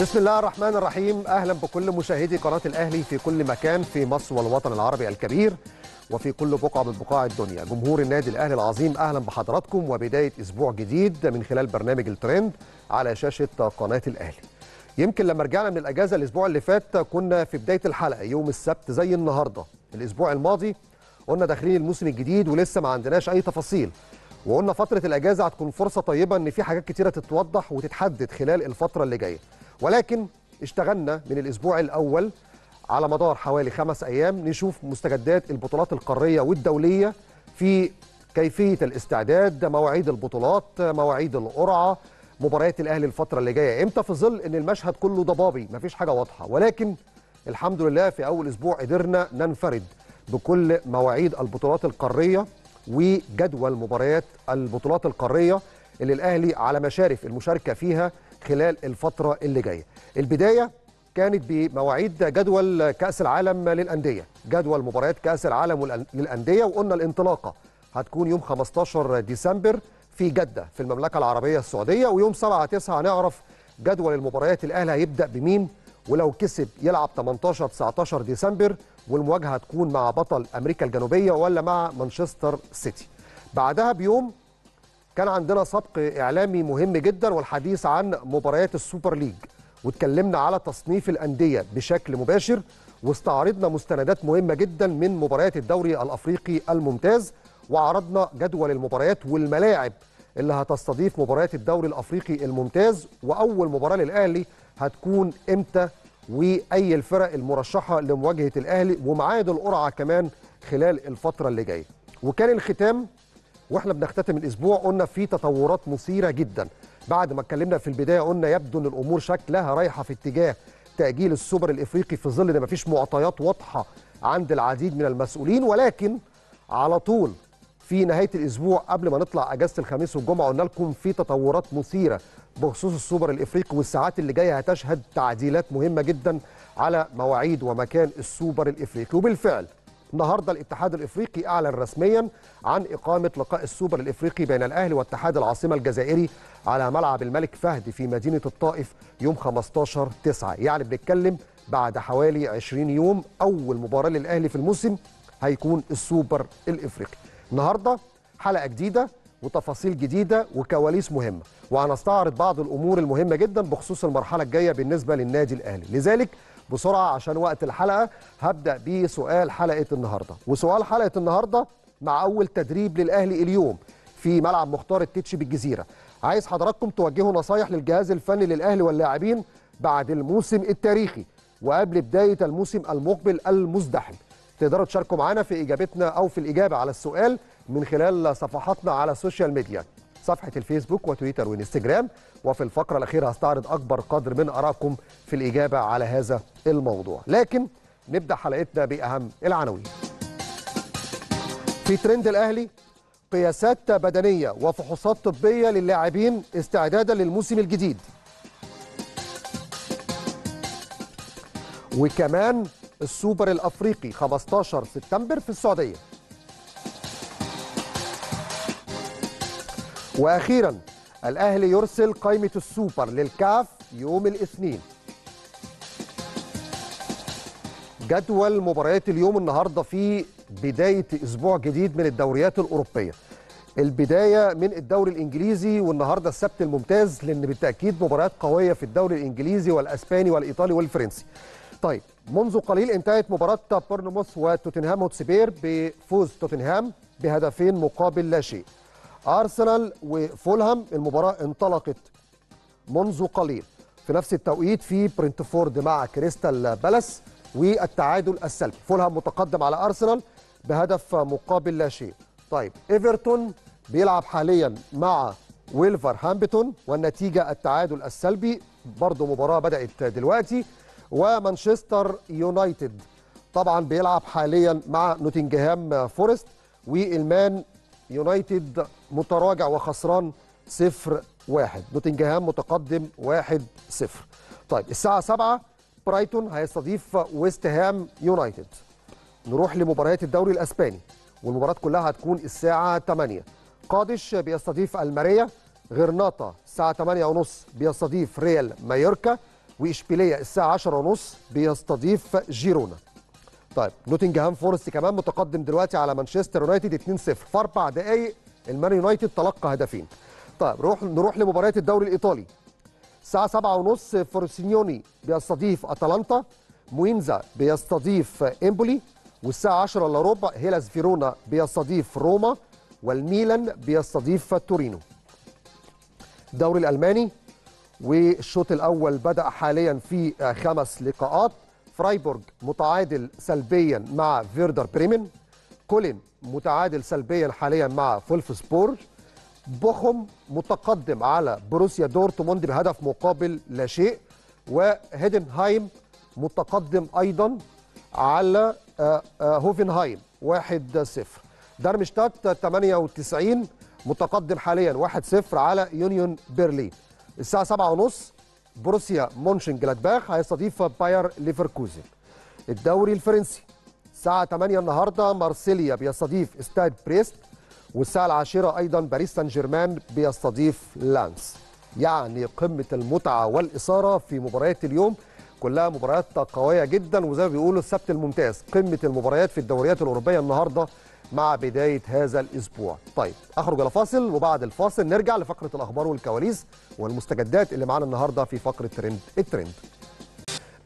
بسم الله الرحمن الرحيم اهلا بكل مشاهدي قناه الاهلي في كل مكان في مصر والوطن العربي الكبير وفي كل بقعه من بقاع الدنيا جمهور النادي الاهلي العظيم اهلا بحضراتكم وبدايه اسبوع جديد من خلال برنامج الترند على شاشه قناه الاهلي يمكن لما رجعنا من الاجازه الاسبوع اللي فات كنا في بدايه الحلقه يوم السبت زي النهارده الاسبوع الماضي قلنا داخلين الموسم الجديد ولسه ما عندناش اي تفاصيل وقلنا فتره الاجازه هتكون فرصه طيبه ان في حاجات كتيره تتوضح وتتحدد خلال الفتره اللي جايه ولكن اشتغلنا من الاسبوع الاول على مدار حوالي خمس ايام نشوف مستجدات البطولات القاريه والدوليه في كيفيه الاستعداد مواعيد البطولات مواعيد القرعه مباريات الاهلي الفتره اللي جايه امتى في ظل ان المشهد كله ضبابي مفيش حاجه واضحه ولكن الحمد لله في اول اسبوع قدرنا ننفرد بكل مواعيد البطولات القاريه وجدول مباريات البطولات القاريه اللي الاهلي على مشارف المشاركه فيها خلال الفترة اللي جاية البداية كانت بمواعيد جدول كأس العالم للأندية جدول مباريات كأس العالم للأندية وقلنا الانطلاقة هتكون يوم 15 ديسمبر في جدة في المملكة العربية السعودية ويوم 7 9 هنعرف جدول المباريات الأهلي هيبدأ بمين ولو كسب يلعب 18 19 ديسمبر والمواجهه هتكون مع بطل امريكا الجنوبيه ولا مع مانشستر سيتي بعدها بيوم كان عندنا سبق إعلامي مهم جدا والحديث عن مباريات السوبر ليج واتكلمنا على تصنيف الأندية بشكل مباشر واستعرضنا مستندات مهمة جدا من مباريات الدوري الأفريقي الممتاز وعرضنا جدول المباريات والملاعب اللي هتستضيف مباريات الدوري الأفريقي الممتاز وأول مباراة للأهلي هتكون إمتى وأي الفرق المرشحة لمواجهة الأهلي ومعاد القرعة كمان خلال الفترة اللي جاية وكان الختام واحنا بنختتم الاسبوع قلنا في تطورات مثيره جدا بعد ما اتكلمنا في البدايه قلنا يبدو ان الامور شكلها رايحه في اتجاه تاجيل السوبر الافريقي في ظل ان مفيش معطيات واضحه عند العديد من المسؤولين ولكن على طول في نهايه الاسبوع قبل ما نطلع اجازه الخميس والجمعه قلنا لكم في تطورات مثيره بخصوص السوبر الافريقي والساعات اللي جايه هتشهد تعديلات مهمه جدا على مواعيد ومكان السوبر الافريقي وبالفعل النهارده الاتحاد الافريقي اعلن رسميا عن اقامه لقاء السوبر الافريقي بين الاهلي واتحاد العاصمه الجزائري على ملعب الملك فهد في مدينه الطائف يوم 15 9 يعني بنتكلم بعد حوالي 20 يوم اول مباراه للاهلي في الموسم هيكون السوبر الافريقي النهارده حلقه جديده وتفاصيل جديده وكواليس مهمه وهنستعرض بعض الامور المهمه جدا بخصوص المرحله الجايه بالنسبه للنادي الاهلي لذلك بسرعه عشان وقت الحلقه هبدا بسؤال حلقه النهارده وسؤال حلقه النهارده مع اول تدريب للاهلي اليوم في ملعب مختار التتش بالجزيره عايز حضراتكم توجهوا نصايح للجهاز الفني للاهلي واللاعبين بعد الموسم التاريخي وقبل بدايه الموسم المقبل المزدحم تقدروا تشاركوا معنا في اجابتنا او في الاجابه على السؤال من خلال صفحاتنا على السوشيال ميديا صفحة الفيسبوك وتويتر وانستجرام وفي الفقرة الأخيرة هستعرض أكبر قدر من أراكم في الإجابة على هذا الموضوع لكن نبدأ حلقتنا بأهم العناوين في ترند الأهلي قياسات بدنية وفحوصات طبية للاعبين استعدادا للموسم الجديد وكمان السوبر الأفريقي 15 سبتمبر في السعودية واخيرا الاهلي يرسل قائمه السوبر للكاف يوم الاثنين جدول مباريات اليوم النهارده في بدايه اسبوع جديد من الدوريات الاوروبيه البدايه من الدوري الانجليزي والنهارده السبت الممتاز لان بالتاكيد مباريات قويه في الدوري الانجليزي والاسباني والايطالي والفرنسي طيب منذ قليل انتهت مباراه بورنموث وتوتنهام هوتسبير بفوز توتنهام بهدفين مقابل لا شيء أرسنال وفولهام المباراة انطلقت منذ قليل في نفس التوقيت في برنتفورد مع كريستال بالاس والتعادل السلبي فولهام متقدم على أرسنال بهدف مقابل لا شيء طيب إيفرتون بيلعب حاليا مع ويلفر هامبتون والنتيجة التعادل السلبي برضه مباراة بدأت دلوقتي ومانشستر يونايتد طبعا بيلعب حاليا مع نوتنجهام فورست والمان يونايتد متراجع وخسران 0 1 نوتنجهام متقدم 1 0 طيب الساعه 7 برايتون هيستضيف ويست هام يونايتد نروح لمباريات الدوري الاسباني والمباراه كلها هتكون الساعه 8 قادش بيستضيف الماريا غرناطه الساعه 8:30 بيستضيف ريال مايوركا واشبيليه الساعه 10:30 بيستضيف جيرونا طيب نوتنجهام فورست كمان متقدم دلوقتي على مانشستر يونايتد 2-0 في اربع دقائق المان يونايتد تلقى هدفين طيب نروح نروح لمباريات الدوري الايطالي الساعه 7:30 فورسينيوني بيستضيف اتلانتا موينزا بيستضيف امبولي والساعه 10 الا ربع هيلاس فيرونا بيستضيف روما والميلان بيستضيف تورينو الدوري الالماني والشوط الاول بدا حاليا في خمس لقاءات فرايبورغ متعادل سلبيا مع فيردر بريمن كولين متعادل سلبيا حاليا مع فولفسبورج بوخم متقدم على بروسيا دورتموند بهدف مقابل لا شيء وهيدنهايم متقدم ايضا على آه، آه، هوفنهايم 1-0 دارمشتات 98 متقدم حاليا 1-0 على يونيون برلين الساعه 7:30 بروسيا مونشن جلادباخ هيستضيف باير ليفركوزن الدوري الفرنسي الساعة 8 النهاردة مارسيليا بيستضيف استاد بريست والساعة العاشرة أيضا باريس سان جيرمان بيستضيف لانس يعني قمة المتعة والإثارة في مباريات اليوم كلها مباريات قوية جدا وزي ما بيقولوا السبت الممتاز قمة المباريات في الدوريات الأوروبية النهاردة مع بداية هذا الأسبوع طيب أخرج إلى فاصل وبعد الفاصل نرجع لفقرة الأخبار والكواليس والمستجدات اللي معانا النهاردة في فقرة ترند الترند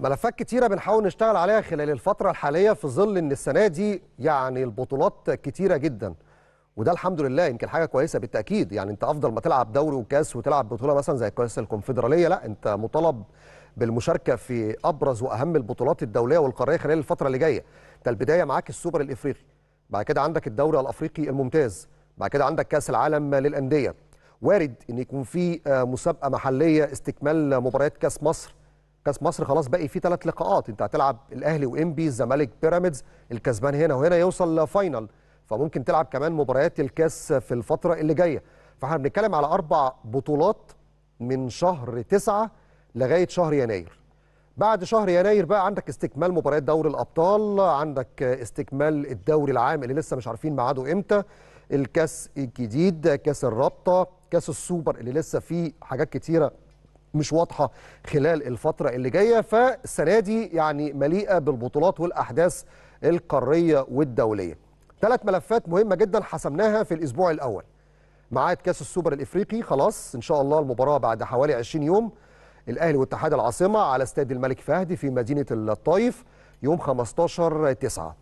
ملفات كتيرة بنحاول نشتغل عليها خلال الفترة الحالية في ظل أن السنة دي يعني البطولات كتيرة جدا وده الحمد لله يمكن حاجة كويسة بالتأكيد يعني أنت أفضل ما تلعب دوري وكاس وتلعب بطولة مثلا زي كاس الكونفدرالية لا أنت مطالب بالمشاركة في أبرز وأهم البطولات الدولية والقارية خلال الفترة اللي جاية ده البداية معاك السوبر الإفريقي بعد كده عندك الدوري الافريقي الممتاز بعد كده عندك كاس العالم للانديه وارد ان يكون في آه، مسابقه محليه استكمال مباريات كاس مصر كاس مصر خلاص باقي فيه ثلاث لقاءات انت هتلعب الاهلي وانبي الزمالك بيراميدز الكسبان هنا وهنا يوصل فاينل فممكن تلعب كمان مباريات الكاس في الفتره اللي جايه فاحنا بنتكلم على اربع بطولات من شهر تسعة لغايه شهر يناير بعد شهر يناير بقى عندك استكمال مباريات دوري الابطال عندك استكمال الدوري العام اللي لسه مش عارفين ميعاده امتى الكاس الجديد كاس الرابطه كاس السوبر اللي لسه فيه حاجات كتيره مش واضحه خلال الفتره اللي جايه فالسنه دي يعني مليئه بالبطولات والاحداث القاريه والدوليه ثلاث ملفات مهمه جدا حسمناها في الاسبوع الاول ميعاد كاس السوبر الافريقي خلاص ان شاء الله المباراه بعد حوالي 20 يوم الأهلي واتحاد العاصمة على استاد الملك فهد في مدينة الطايف يوم 15 9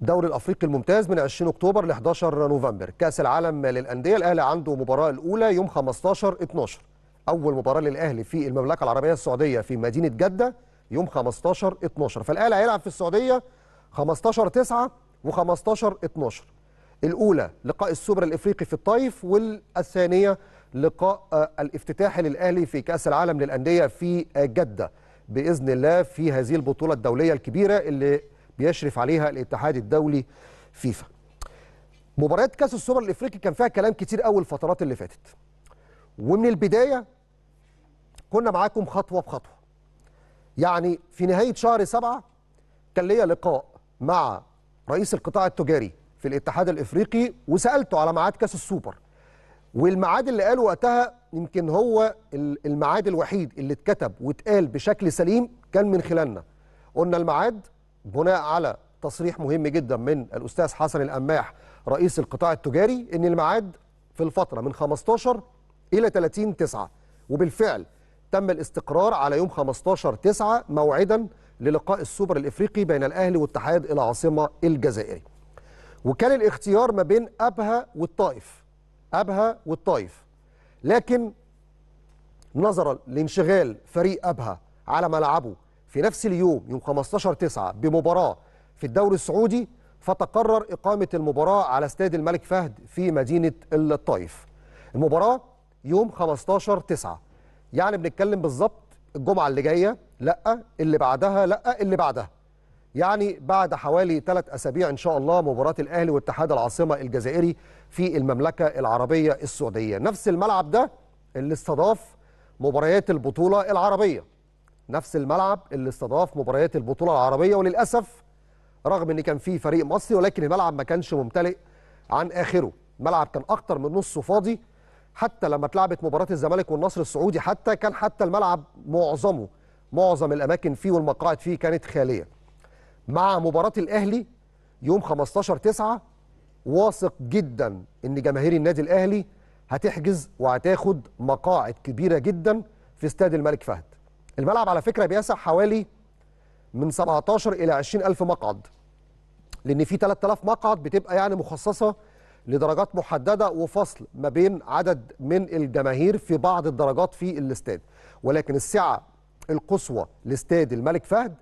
دوري الافريقي الممتاز من 20 اكتوبر ل 11 نوفمبر كاس العالم للانديه الاهلي عنده مباراه الاولى يوم 15 12 اول مباراه للاهلي في المملكه العربيه السعوديه في مدينه جده يوم 15 12 فالاهلي هيلعب في السعوديه 15 9 و15 12 الاولى لقاء السوبر الافريقي في الطايف والثانيه لقاء آه، الافتتاحي للاهلي في كاس العالم للانديه في آه، جده باذن الله في هذه البطوله الدوليه الكبيره اللي بيشرف عليها الاتحاد الدولي فيفا. مباريات كاس السوبر الافريقي كان فيها كلام كتير قوي الفترات اللي فاتت. ومن البدايه كنا معاكم خطوه بخطوه. يعني في نهايه شهر سبعه كان ليا لقاء مع رئيس القطاع التجاري في الاتحاد الافريقي وسالته على ميعاد كاس السوبر. والميعاد اللي قال وقتها يمكن هو الميعاد الوحيد اللي اتكتب واتقال بشكل سليم كان من خلالنا قلنا الميعاد بناء على تصريح مهم جدا من الاستاذ حسن القماح رئيس القطاع التجاري ان الميعاد في الفتره من 15 الى 30 9 وبالفعل تم الاستقرار على يوم 15 9 موعدا للقاء السوبر الافريقي بين الاهلي واتحاد العاصمه الجزائري وكان الاختيار ما بين ابها والطائف أبها والطائف لكن نظرا لانشغال فريق أبها على ملعبه في نفس اليوم يوم 15 9 بمباراة في الدوري السعودي فتقرر إقامة المباراة على استاد الملك فهد في مدينة الطائف المباراة يوم 15 9 يعني بنتكلم بالظبط الجمعة اللي جاية لأ اللي بعدها لأ اللي بعدها يعني بعد حوالي ثلاث أسابيع إن شاء الله مباراة الأهلي واتحاد العاصمة الجزائري في المملكة العربية السعودية نفس الملعب ده اللي استضاف مباريات البطولة العربية نفس الملعب اللي استضاف مباريات البطولة العربية وللأسف رغم ان كان فيه فريق مصري ولكن الملعب ما كانش ممتلئ عن آخره الملعب كان أكتر من نصه فاضي حتى لما اتلعبت مباراة الزمالك والنصر السعودي حتى كان حتى الملعب معظمه معظم الأماكن فيه والمقاعد فيه كانت خالية مع مباراة الأهلي يوم 15 9 واثق جدا ان جماهير النادي الاهلي هتحجز وهتاخد مقاعد كبيره جدا في استاد الملك فهد. الملعب على فكره بيسع حوالي من 17 الى 20 الف مقعد. لان في 3000 مقعد بتبقى يعني مخصصه لدرجات محدده وفصل ما بين عدد من الجماهير في بعض الدرجات في الاستاد. ولكن السعه القصوى لاستاد الملك فهد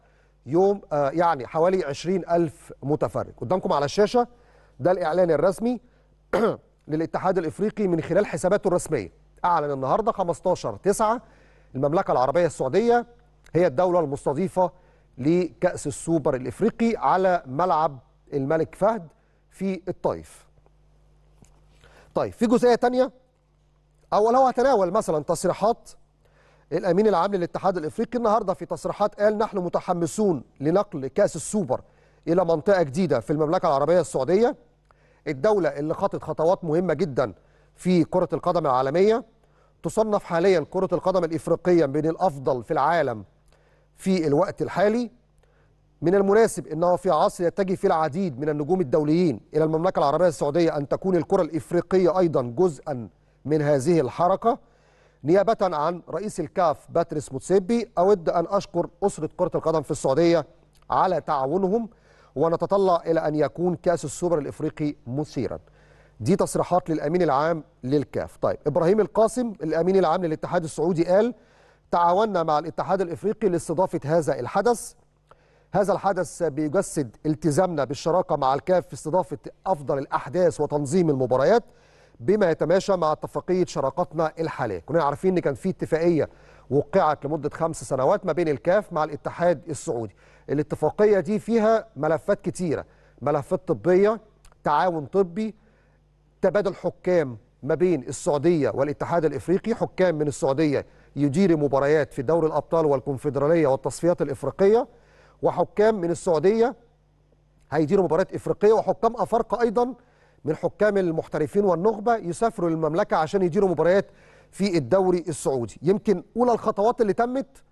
يوم آه، يعني حوالي 20000 متفرج قدامكم على الشاشه ده الاعلان الرسمي للاتحاد الافريقي من خلال حساباته الرسميه اعلن النهارده 15 9 المملكه العربيه السعوديه هي الدوله المستضيفه لكاس السوبر الافريقي على ملعب الملك فهد في الطائف طيب في جزئيه تانية لو هتناول مثلا تصريحات الامين العام للاتحاد الافريقي النهارده في تصريحات قال نحن متحمسون لنقل كاس السوبر الى منطقه جديده في المملكه العربيه السعوديه الدوله اللي خطت خطوات مهمه جدا في كره القدم العالميه تصنف حاليا كره القدم الافريقيه بين الافضل في العالم في الوقت الحالي من المناسب انه في عصر يتجه فيه العديد من النجوم الدوليين الى المملكه العربيه السعوديه ان تكون الكره الافريقيه ايضا جزءا من هذه الحركه نيابة عن رئيس الكاف باتريس موتسيبي أود أن أشكر أسرة كرة القدم في السعودية على تعاونهم ونتطلع إلى أن يكون كأس السوبر الإفريقي مثيرا دي تصريحات للأمين العام للكاف طيب إبراهيم القاسم الأمين العام للاتحاد السعودي قال تعاونا مع الاتحاد الإفريقي لاستضافة هذا الحدث هذا الحدث بيجسد التزامنا بالشراكة مع الكاف في استضافة أفضل الأحداث وتنظيم المباريات بما يتماشى مع اتفاقيه شراكتنا الحاليه كلنا عارفين ان كان في اتفاقيه وقعت لمده خمس سنوات ما بين الكاف مع الاتحاد السعودي الاتفاقيه دي فيها ملفات كتيره ملفات طبيه تعاون طبي تبادل حكام ما بين السعوديه والاتحاد الافريقي حكام من السعوديه يدير مباريات في دوري الابطال والكونفدراليه والتصفيات الافريقيه وحكام من السعوديه هيديروا مباريات افريقيه وحكام افارقه ايضا من حكام المحترفين والنخبة يسافروا للمملكة عشان يديروا مباريات في الدوري السعودي يمكن أولى الخطوات اللي تمت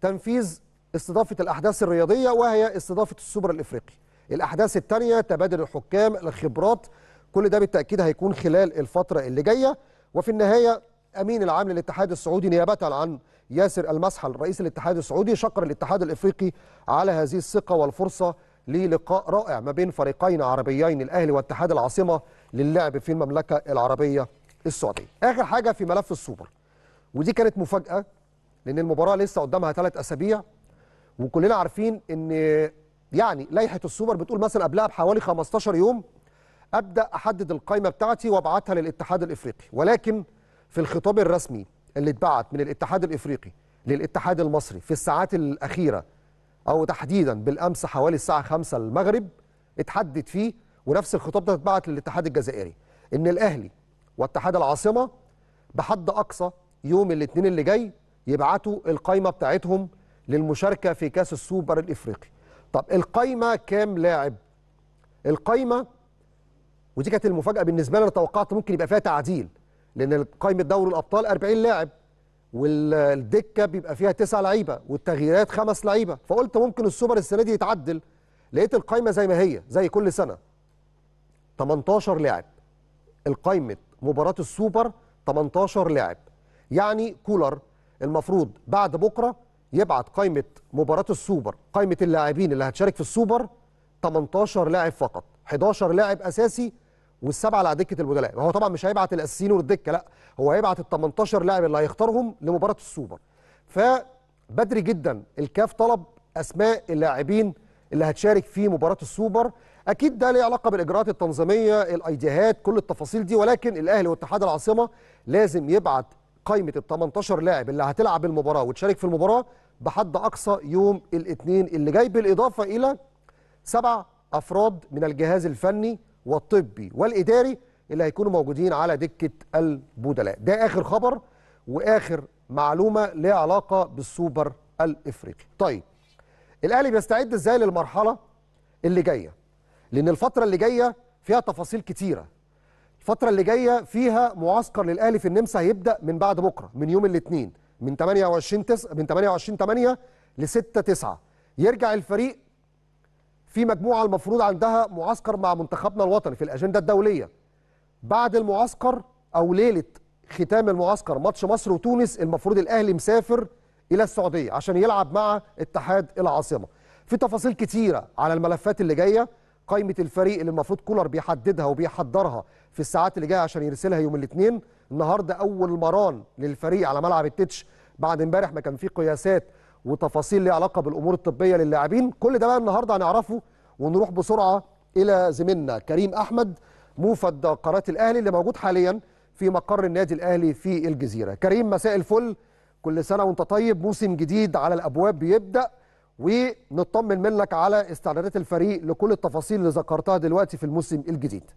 تنفيذ استضافة الأحداث الرياضية وهي استضافة السوبر الإفريقي الأحداث الثانية تبادل الحكام الخبرات كل ده بالتأكيد هيكون خلال الفترة اللي جاية وفي النهاية أمين العام للاتحاد السعودي نيابة عن ياسر المسحل رئيس الاتحاد السعودي شكر الاتحاد الإفريقي على هذه الثقة والفرصة للقاء رائع ما بين فريقين عربيين الاهلي واتحاد العاصمه للعب في المملكه العربيه السعوديه. اخر حاجه في ملف السوبر ودي كانت مفاجاه لان المباراه لسه قدامها ثلاث اسابيع وكلنا عارفين ان يعني لائحه السوبر بتقول مثلا قبلها بحوالي 15 يوم ابدا احدد القائمه بتاعتي وابعتها للاتحاد الافريقي ولكن في الخطاب الرسمي اللي اتبعت من الاتحاد الافريقي للاتحاد المصري في الساعات الاخيره أو تحديدا بالأمس حوالي الساعة 5 المغرب اتحدد فيه ونفس الخطاب ده اتبعت للاتحاد الجزائري إن الأهلي واتحاد العاصمة بحد أقصى يوم الاثنين اللي جاي يبعتوا القايمة بتاعتهم للمشاركة في كأس السوبر الإفريقي طب القايمة كام لاعب؟ القايمة ودي كانت المفاجأة بالنسبة لي أنا توقعت ممكن يبقى فيها تعديل لأن قايمة دوري الأبطال 40 لاعب والدكه بيبقى فيها تسع لعيبه والتغييرات خمس لعيبه فقلت ممكن السوبر السنه دي يتعدل لقيت القايمه زي ما هي زي كل سنه 18 لاعب القايمه مباراه السوبر 18 لاعب يعني كولر المفروض بعد بكره يبعت قايمه مباراه السوبر قايمه اللاعبين اللي هتشارك في السوبر 18 لاعب فقط 11 لاعب اساسي والسبعه على دكه البدلاء هو طبعا مش هيبعت الاساسيين والدكه لا هو هيبعت ال 18 لاعب اللي هيختارهم لمباراه السوبر فبدري جدا الكاف طلب اسماء اللاعبين اللي هتشارك في مباراه السوبر اكيد ده ليه علاقه بالاجراءات التنظيميه الايديهات كل التفاصيل دي ولكن الاهلي واتحاد العاصمه لازم يبعت قائمه ال 18 لاعب اللي هتلعب المباراه وتشارك في المباراه بحد اقصى يوم الاثنين اللي جاي بالاضافه الى سبع افراد من الجهاز الفني والطبي والإداري اللي هيكونوا موجودين على دكة البدلاء ده آخر خبر وآخر معلومة ليها علاقة بالسوبر الإفريقي طيب الأهلي بيستعد إزاي للمرحلة اللي جاية لأن الفترة اللي جاية فيها تفاصيل كتيرة الفترة اللي جاية فيها معسكر للأهلي في النمسا هيبدأ من بعد بكرة من يوم الاثنين من 28 تس... من 28 8 ل 6 9 يرجع الفريق في مجموعه المفروض عندها معسكر مع منتخبنا الوطني في الاجنده الدوليه بعد المعسكر او ليله ختام المعسكر ماتش مصر وتونس المفروض الاهلي مسافر الى السعوديه عشان يلعب مع اتحاد العاصمه في تفاصيل كتيره على الملفات اللي جايه قائمه الفريق اللي المفروض كولر بيحددها وبيحضرها في الساعات اللي جايه عشان يرسلها يوم الاثنين النهارده اول مران للفريق على ملعب التتش بعد امبارح ما كان في قياسات وتفاصيل ليها علاقه بالامور الطبيه للاعبين كل ده بقى النهارده هنعرفه ونروح بسرعه الى زميلنا كريم احمد موفد قناه الاهلي اللي موجود حاليا في مقر النادي الاهلي في الجزيره كريم مساء الفل كل سنه وانت طيب موسم جديد على الابواب بيبدا ونطمن منك على استعدادات الفريق لكل التفاصيل اللي ذكرتها دلوقتي في الموسم الجديد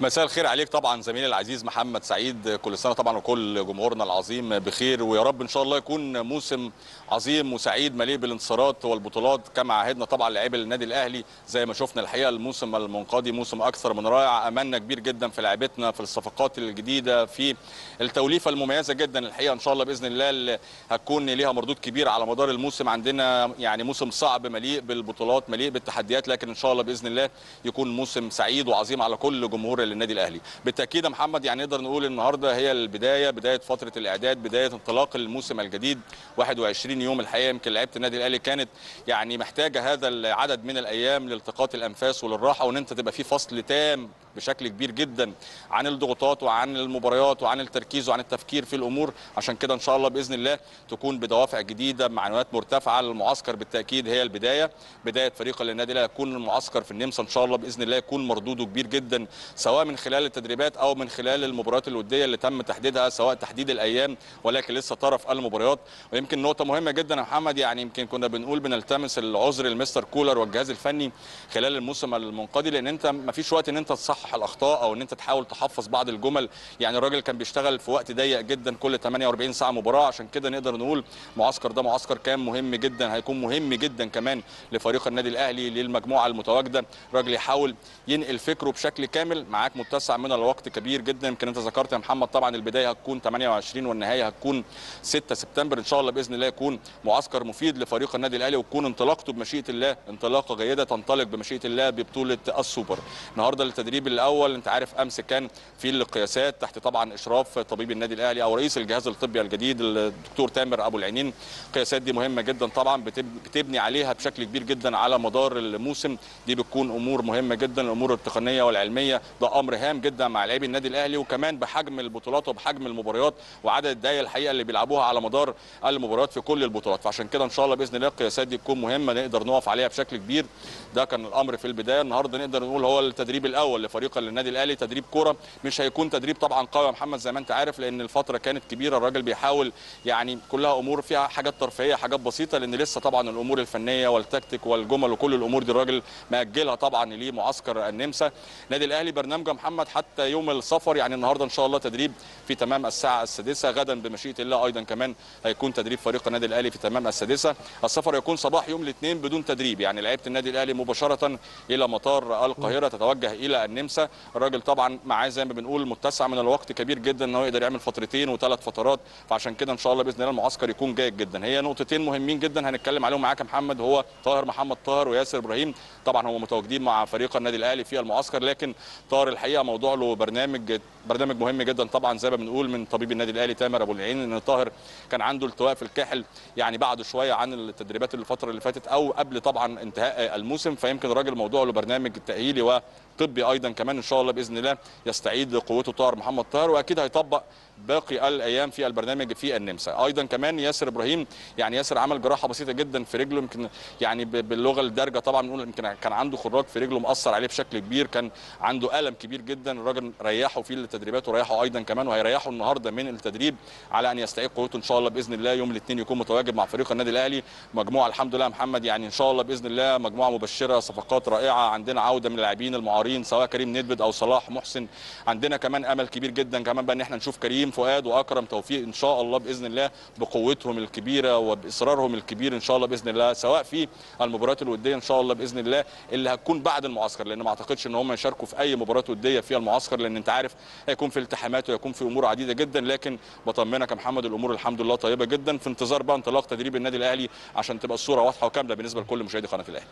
مساء الخير عليك طبعا زميلي العزيز محمد سعيد كل سنه طبعا وكل جمهورنا العظيم بخير ويا رب ان شاء الله يكون موسم عظيم وسعيد مليء بالانتصارات والبطولات كما عهدنا طبعا لاعبي النادي الاهلي زي ما شفنا الحقيقه الموسم المنقضي موسم اكثر من رائع املنا كبير جدا في لعبتنا في الصفقات الجديده في التوليفه المميزه جدا الحقيقه ان شاء الله باذن الله اللي هتكون ليها مردود كبير على مدار الموسم عندنا يعني موسم صعب مليء بالبطولات مليء بالتحديات لكن ان شاء الله باذن الله يكون موسم سعيد وعظيم على كل جمهور للنادي الاهلي بالتاكيد يا محمد يعني نقدر نقول النهارده هي البدايه بدايه فتره الاعداد بدايه انطلاق الموسم الجديد 21 يوم الحقيقه يمكن لعيبه النادي الاهلي كانت يعني محتاجه هذا العدد من الايام لالتقاط الانفاس وللراحه وان انت تبقى في فصل تام بشكل كبير جدا عن الضغوطات وعن المباريات وعن التركيز وعن التفكير في الامور عشان كده ان شاء الله باذن الله تكون بدوافع جديده معنويات مرتفعه المعسكر بالتاكيد هي البدايه بدايه فريق للنادي الاهلي يكون المعسكر في النمسا ان شاء الله باذن الله يكون مردوده كبير جدا سواء سواء من خلال التدريبات او من خلال المباريات الوديه اللي تم تحديدها سواء تحديد الايام ولكن لسه طرف المباريات ويمكن نقطه مهمه جدا يا محمد يعني يمكن كنا بنقول بنلتمس العذر لمستر كولر والجهاز الفني خلال الموسم المنقضي لان انت ما فيش وقت ان انت تصحح الاخطاء او ان انت تحاول تحفظ بعض الجمل يعني الراجل كان بيشتغل في وقت ضيق جدا كل 48 ساعه مباراه عشان كده نقدر نقول معسكر ده معسكر كان مهم جدا هيكون مهم جدا كمان لفريق النادي الاهلي للمجموعه المتواجده راجل يحاول ينقل فكره بشكل كامل معاه معاك متسع من الوقت كبير جدا يمكن انت ذكرت يا محمد طبعا البدايه هتكون 28 والنهايه هتكون 6 سبتمبر ان شاء الله باذن الله يكون معسكر مفيد لفريق النادي الاهلي وتكون انطلاقته بمشيئه الله انطلاقه جيده تنطلق بمشيئه الله ببطوله السوبر النهارده التدريب الاول انت عارف امس كان في القياسات تحت طبعا اشراف طبيب النادي الاهلي او رئيس الجهاز الطبي الجديد الدكتور تامر ابو العينين القياسات دي مهمه جدا طبعا بتبني عليها بشكل كبير جدا على مدار الموسم دي بتكون امور مهمه جدا الامور التقنيه والعلميه ده امر هام جدا مع لاعبي النادي الاهلي وكمان بحجم البطولات وبحجم المباريات وعدد الدقائق الحقيقه اللي بيلعبوها على مدار المباريات في كل البطولات فعشان كده ان شاء الله باذن الله القياسات دي تكون مهمه نقدر نقف عليها بشكل كبير ده كان الامر في البدايه النهارده نقدر نقول هو التدريب الاول لفريق النادي الاهلي تدريب كوره مش هيكون تدريب طبعا قوي يا محمد زي ما انت عارف لان الفتره كانت كبيره الراجل بيحاول يعني كلها امور فيها حاجات ترفيهيه حاجات بسيطه لان لسه طبعا الامور الفنيه والتكتيك والجمل وكل الامور دي الراجل ماجلها طبعا معسكر النمسا نادي الاهلي برنامج يوم يا محمد حتى يوم السفر يعني النهارده ان شاء الله تدريب في تمام الساعه السادسه غدا بمشيئه الله ايضا كمان هيكون تدريب فريق النادي الاهلي في تمام السادسه السفر يكون صباح يوم الاثنين بدون تدريب يعني لعيبه النادي الاهلي مباشره الى مطار القاهره تتوجه الى النمسا الراجل طبعا معاه زي ما بنقول متسع من الوقت كبير جدا ان هو يقدر يعمل فترتين وثلاث فترات فعشان كده ان شاء الله باذن الله المعسكر يكون جيد جدا هي نقطتين مهمين جدا هنتكلم عليهم معاك يا محمد هو طاهر محمد طاهر وياسر ابراهيم طبعا هم متواجدين مع فريق النادي الاهلي في المعسكر لكن طاهر الحقيقه موضوع له برنامج برنامج مهم جدا طبعا زي ما بنقول من طبيب النادي الاهلي تامر ابو العين ان طاهر كان عنده التواء في الكاحل يعني بعد شويه عن التدريبات الفتره اللي فاتت او قبل طبعا انتهاء الموسم فيمكن الراجل موضوع له برنامج تاهيلي وطبي ايضا كمان ان شاء الله باذن الله يستعيد قوته طاهر محمد طاهر واكيد هيطبق باقي الايام في البرنامج في النمسا ايضا كمان ياسر ابراهيم يعني ياسر عمل جراحه بسيطه جدا في رجله يمكن يعني باللغه الدارجه طبعا بنقول يمكن كان عنده خراج في رجله مأثر عليه بشكل كبير كان عنده الم كبير جدا الراجل ريحه في التدريبات وريحه ايضا كمان وهيريحه النهارده من التدريب على ان يستعيد قوته ان شاء الله باذن الله يوم الاثنين يكون متواجد مع فريق النادي الاهلي مجموعه الحمد لله محمد يعني ان شاء الله باذن الله مجموعه مبشره صفقات رائعه عندنا عوده من اللاعبين المعارين سواء كريم ندبد او صلاح محسن عندنا كمان امل كبير جدا كمان بان احنا نشوف كريم كريم فؤاد واكرم توفيق ان شاء الله باذن الله بقوتهم الكبيره وباصرارهم الكبير ان شاء الله باذن الله سواء في المباريات الوديه ان شاء الله باذن الله اللي هتكون بعد المعسكر لان ما اعتقدش ان هم يشاركوا في اي مباراه وديه في المعسكر لان انت عارف هيكون في التحامات ويكون في امور عديده جدا لكن بطمنك يا محمد الامور الحمد لله طيبه جدا في انتظار بقى انطلاق تدريب النادي الاهلي عشان تبقى الصوره واضحه وكامله بالنسبه لكل مشاهدي قناه الاهلي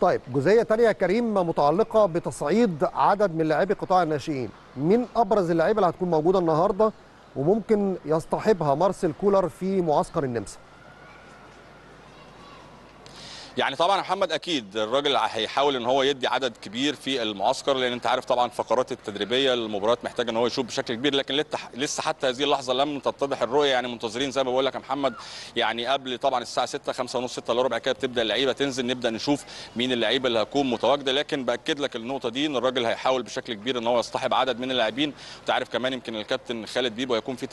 طيب جزئيه ثانيه يا كريم متعلقه بتصعيد عدد من لاعبي قطاع الناشئين من ابرز اللعيبه اللي هتكون موجوده النهارده وممكن يصطحبها مارسيل كولر في معسكر النمسا يعني طبعا محمد اكيد الراجل هيحاول ان هو يدي عدد كبير في المعسكر لان انت عارف طبعا فقرات التدريبيه المباريات محتاجه ان هو يشوف بشكل كبير لكن لسه حتى هذه اللحظه لم تتضح الرؤيه يعني منتظرين زي ما بقول لك يا محمد يعني قبل طبعا الساعه 6 5 ونص 6 الا ربع كده بتبدا اللعيبه تنزل نبدا نشوف مين اللعيبه اللي هتكون متواجده لكن باكد لك النقطه دي ان الراجل هيحاول بشكل كبير ان هو يصطحب عدد من اللاعبين انت عارف كمان يمكن الكابتن خالد بيبو هيكون في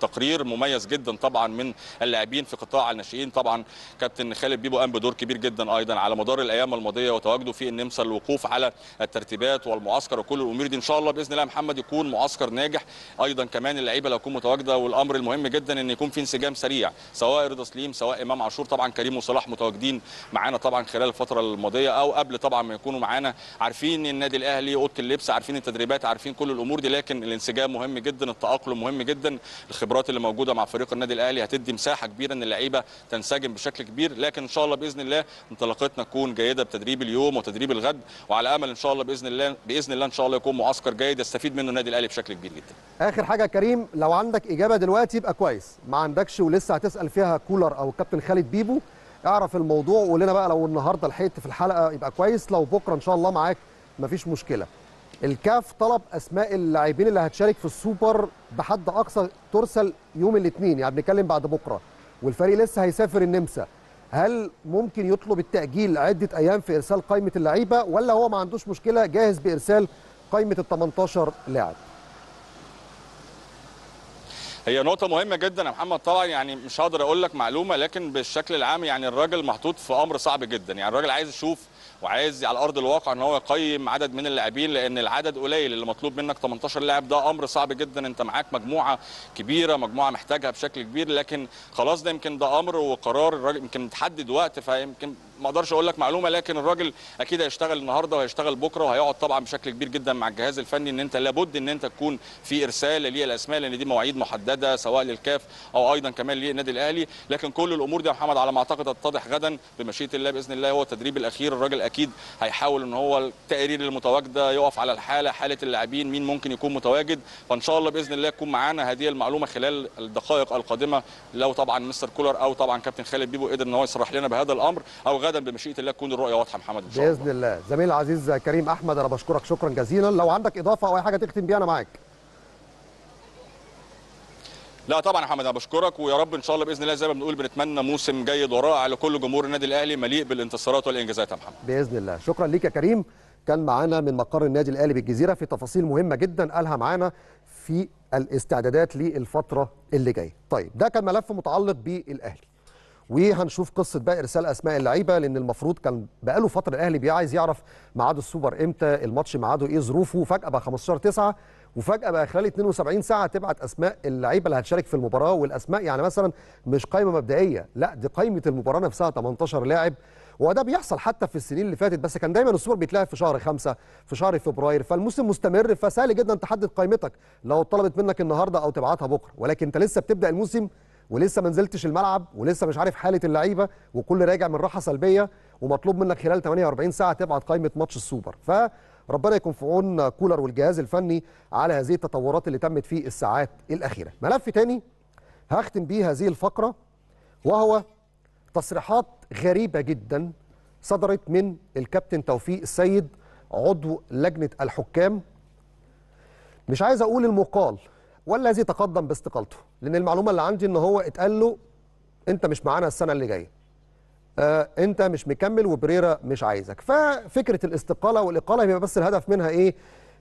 تقرير مميز جدا طبعا من اللاعبين في قطاع الناشئين طبعا كابتن خالد بيبو قام بدور كبير جدا ايضا على مدار الايام الماضيه وتواجده في النمسا الوقوف على الترتيبات والمعسكر وكل الامور دي ان شاء الله باذن الله محمد يكون معسكر ناجح ايضا كمان اللعيبه لو تكون متواجده والامر المهم جدا ان يكون في انسجام سريع سواء رضا سليم سواء امام عاشور طبعا كريم وصلاح متواجدين معانا طبعا خلال الفتره الماضيه او قبل طبعا ما يكونوا معانا عارفين النادي الاهلي اوضه اللبس عارفين التدريبات عارفين كل الامور دي لكن الانسجام مهم جدا التاقلم مهم جدا الخبرات اللي موجوده مع فريق النادي الاهلي هتدي مساحه كبيره ان اللعيبه تنسجم بشكل كبير لكن ان شاء الله باذن الله انطلاقتنا تكون جيده بتدريب اليوم وتدريب الغد وعلى امل ان شاء الله باذن الله باذن الله ان شاء الله يكون معسكر جيد يستفيد منه النادي الاهلي بشكل كبير جدا. اخر حاجه كريم لو عندك اجابه دلوقتي يبقى كويس ما عندكش ولسه هتسال فيها كولر او الكابتن خالد بيبو اعرف الموضوع وقول لنا بقى لو النهارده لحقت في الحلقه يبقى كويس لو بكره ان شاء الله معاك مفيش مشكله. الكاف طلب اسماء اللاعبين اللي هتشارك في السوبر بحد اقصى ترسل يوم الاثنين يعني بنتكلم بعد بكره والفريق لسه هيسافر النمسا هل ممكن يطلب التاجيل عده ايام في ارسال قائمه اللعيبه ولا هو ما عندوش مشكله جاهز بارسال قائمه ال 18 لاعب هي نقطة مهمة جدا يا محمد طبعا يعني مش هقدر اقول لك معلومة لكن بالشكل العام يعني الراجل محطوط في امر صعب جدا يعني الراجل عايز يشوف وعايز على ارض الواقع ان هو يقيم عدد من اللاعبين لان العدد قليل اللي مطلوب منك 18 لاعب ده امر صعب جدا انت معاك مجموعه كبيره مجموعه محتاجها بشكل كبير لكن خلاص ده يمكن ده امر وقرار الراجل يمكن تحدد وقت فيمكن ما اقدرش اقول لك معلومه لكن الراجل اكيد هيشتغل النهارده وهيشتغل بكره وهيقعد طبعا بشكل كبير جدا مع الجهاز الفني ان انت لابد ان انت تكون في ارسال للاسماء لان دي مواعيد محدده سواء للكاف او ايضا كمان للنادي الاهلي لكن كل الامور دي يا محمد على ما اعتقد تتضح غدا بمشيئه الله باذن الله هو التدريب الاخير الراجل اكيد هيحاول ان هو التقارير المتواجده يقف على الحاله حاله اللاعبين مين ممكن يكون متواجد فان شاء الله باذن الله تكون معانا هذه المعلومه خلال الدقائق القادمه لو طبعا مستر كولر او طبعا كابتن خالد بيبو قدر ان هو يصرح لنا بهذا الامر او وغدا بمشيئه الله تكون الرؤيه واضحه محمد ان شاء الله باذن الله زميل العزيز كريم احمد انا بشكرك شكرا جزيلا لو عندك اضافه او اي حاجه تختم بيها انا معاك لا طبعا يا محمد انا بشكرك ويا رب ان شاء الله باذن الله زي ما بنقول بنتمنى موسم جيد ورائع لكل جمهور النادي الاهلي مليء بالانتصارات والانجازات يا محمد باذن الله شكرا ليك يا كريم كان معانا من مقر النادي الاهلي بالجزيره في تفاصيل مهمه جدا قالها معانا في الاستعدادات للفتره اللي جايه طيب ده كان ملف متعلق بالاهلي وهنشوف قصه بقى ارسال اسماء اللعيبه لان المفروض كان بقاله فتره الاهلي عايز يعرف ميعاد السوبر امتى الماتش ميعاده ايه ظروفه فجاه بقى 15 9 وفجاه بقى خلال 72 ساعه تبعت اسماء اللعيبه اللي هتشارك في المباراه والاسماء يعني مثلا مش قائمه مبدئيه لا دي قائمه المباراه نفسها 18 لاعب وده بيحصل حتى في السنين اللي فاتت بس كان دايما السوبر بيتلعب في شهر خمسة في شهر فبراير فالموسم مستمر فسهل جدا تحدد قائمتك لو طلبت منك النهارده او تبعتها بكره ولكن انت لسه بتبدا الموسم ولسه ما نزلتش الملعب ولسه مش عارف حاله اللعيبه وكل راجع من راحه سلبيه ومطلوب منك خلال 48 ساعه تبعت قائمه ماتش السوبر فربنا يكون في عون كولر والجهاز الفني على هذه التطورات اللي تمت في الساعات الاخيره ملف تاني هختم بيه هذه الفقره وهو تصريحات غريبه جدا صدرت من الكابتن توفيق السيد عضو لجنه الحكام مش عايز اقول المقال والذي تقدم باستقالته لان المعلومه اللي عندي ان هو اتقال له انت مش معانا السنه اللي جايه آه انت مش مكمل وبريرا مش عايزك ففكره الاستقاله والاقاله بيبقى بس الهدف منها ايه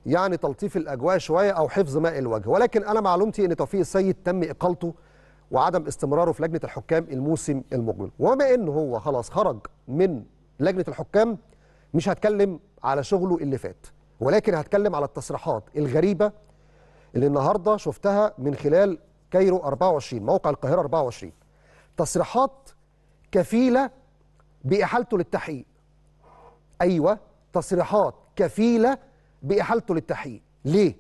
يعني تلطيف الاجواء شويه او حفظ ماء الوجه ولكن انا معلومتي ان توفيق السيد تم اقالته وعدم استمراره في لجنه الحكام الموسم المقبل وبما ان هو خلاص خرج من لجنه الحكام مش هتكلم على شغله اللي فات ولكن هتكلم على التصريحات الغريبه اللي النهارده شفتها من خلال كايرو 24 موقع القاهره 24 تصريحات كفيله باحالته للتحقيق ايوه تصريحات كفيله باحالته للتحقيق ليه